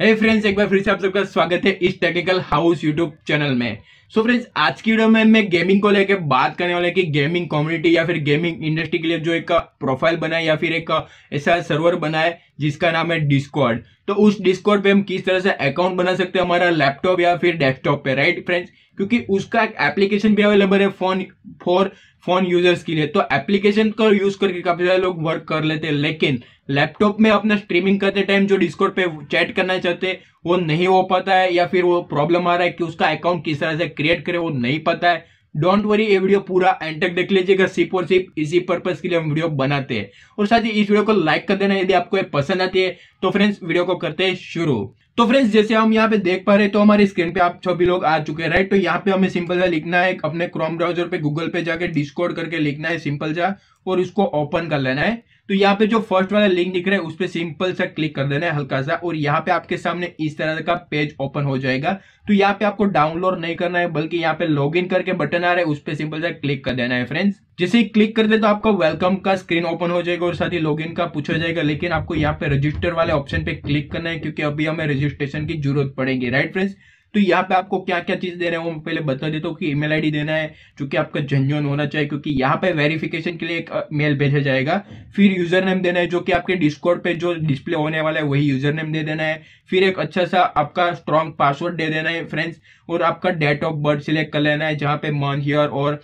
हे hey friends एक बार फिर से आप सबका स्वागत है इस टेक्निकल हाउस यूट्यूब चैनल में सो so फ्रेंड्स आज की वीडियो में मैं गेमिंग को लेकर बात करने वाला कि गेमिंग कम्युनिटी या फिर गेमिंग इंडस्ट्री के लिए जो एक प्रोफाइल बनाए या फिर एक ऐसा सर्वर बना है जिसका नाम है डिस्कॉर्ड तो उस डिस्कॉर्ड पे हम किस तरह से अकाउंट बना सकते हैं हमारा लैपटॉप या फिर डेस्कटॉप पे राइट फ्रेंड्स क्योंकि उसका एक एप्लीकेशन भी अवेलेबल है फोन फॉर फोन यूजर्स के लिए तो एप्लीकेशन का यूज करके काफी सारे लोग वर्क कर लेते हैं लेकिन लैपटॉप में अपना स्ट्रीमिंग करते टाइम जो डिस्कॉर्ड पे चैट करना चाहते हैं वो नहीं हो पाता है या फिर वो प्रॉब्लम आ रहा है कि उसका अकाउंट किस तरह से क्रिएट करे वो नहीं पता है डोंट वरी ये वीडियो पूरा एंड तक देख लीजिएगा सिर्फ और सिर्फ इसी पर्पज के लिए हम वीडियो बनाते हैं और साथ ही इस वीडियो को लाइक कर देना यदि आपको ये पसंद आती है तो फ्रेंड्स वीडियो को करते हैं शुरू तो फ्रेंड्स जैसे हम यहाँ पे देख पा रहे तो हमारे स्क्रीन पे आप सभी लोग आ चुके हैं राइट तो यहाँ पे हमें सिंपल सा लिखना है अपने क्रोम ब्राउजर पे गूगल पे जाके डिस्कोड करके लिखना है सिंपल सा और उसको ओपन कर लेना है तो यहाँ पे जो फर्स्ट वाला लिंक दिख रहा है उस पर सिंपल सा क्लिक कर देना है हल्का सा और यहाँ पे आपके सामने इस तरह का पेज ओपन हो जाएगा तो यहाँ पे आपको डाउनलोड नहीं करना है बल्कि यहाँ पे इन करके बटन आ रहा है उस पर सिंपल सा क्लिक कर देना है फ्रेंड्स जैसे ही क्लिक कर दे तो आपका वेलकम का स्क्रीन ओपन हो जाएगा और साथ ही लॉगिन का पूछा जाएगा लेकिन आपको यहाँ पे रजिस्टर वाले ऑप्शन पे क्लिक करना है क्योंकि अभी हमें रजिस्ट्रेशन की जरूरत पड़ेगी राइट फ्रेंड्स तो यहाँ पे आपको क्या क्या चीज़ देना है वो पहले बता देता हूँ कि ईमेल आईडी देना है जो कि आपका जेन्यून होना चाहिए क्योंकि यहाँ पे वेरिफिकेशन के लिए एक मेल भेजा जाएगा फिर यूज़र नेम देना है जो कि आपके डिस्कॉर्ड पे जो डिस्प्ले होने वाला है वही यूज़र नेम दे देना है फिर एक अच्छा सा आपका स्ट्रॉन्ग पासवर्ड दे देना है फ्रेंड्स और आपका डेट ऑफ बर्थ सिलेक्ट कर लेना है जहाँ पे मंथ ईयर और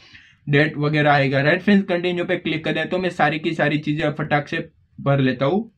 डेट वगैरह आएगा राइट फ्रेंड्स कंटिन्यू पे क्लिक करें तो मैं सारी की सारी चीज़ें फटाक से भर लेता हूँ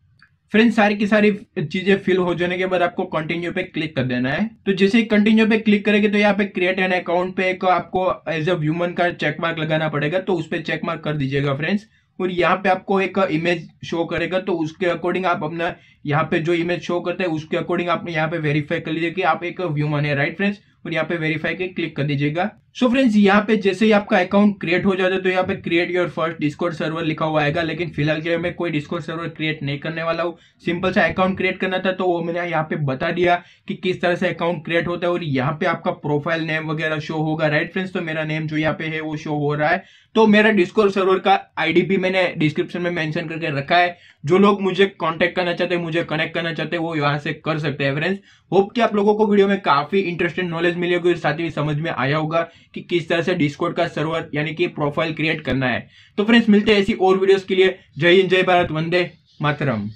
फ्रेंड सारी की सारी चीजें फिल हो जाने के बाद आपको कंटिन्यू पे क्लिक कर देना है तो जैसे ही कंटिन्यू पे क्लिक करेंगे तो यहाँ पे क्रिएट एन अकाउंट पे एक आपको एज अ व्यूमन का चेक मार्क लगाना पड़ेगा तो उस पर चेक मार्क कर दीजिएगा फ्रेंड्स और यहाँ पे आपको एक इमेज शो करेगा तो उसके अकॉर्डिंग आप अपना यहाँ पे जो इमेज शो करते हैं उसके अकॉर्डिंग आप यहाँ पे वेरीफाई कर लीजिए कि आप एक व्यूमन है राइट फ्रेंड्स और यहाँ पे वेरीफाई के क्लिक कर दीजिएगा सो फ्रेंड्स यहाँ पे जैसे ही आपका अकाउंट क्रिएट हो जाता है तो यहाँ पे create your first Discord server लिखा हुआ आएगा लेकिन फिलहाल के लिए मैं कोई डिस्कॉर्ड सर्वर क्रिएट नहीं करने वाला हूँ सिंपल सा अकाउंट क्रिएट करना था तो वो मैंने यहाँ पे बता दिया कि किस तरह से अकाउंट क्रिएट होता है और यहाँ पे आपका प्रोफाइल नेम वगैरह शो होगा राइट फ्रेंड्स तो मेरा नेम जो यहाँ पे है वो शो हो रहा है तो मेरा डिस्कॉर्ड सर्वर का आई भी मैंने डिस्क्रिप्शन में मैंशन करके रखा है जो लोग मुझे कॉन्टेक्ट करना चाहते हैं मुझे कनेक्ट करना चाहते हैं वो यहाँ से कर सकते हैं फ्रेंड्स होप कि आप लोगों को वीडियो में काफी इंटरेस्टेड नॉलेज समझ मिली होगी तो साथ ही समझ में आया होगा कि किस तरह से डिस्कोड का सर्वर यानी कि प्रोफाइल क्रिएट करना है तो फ्रेंड्स मिलते हैं ऐसी और वीडियोस के लिए जय हिंद जय भारत वंदे मातरम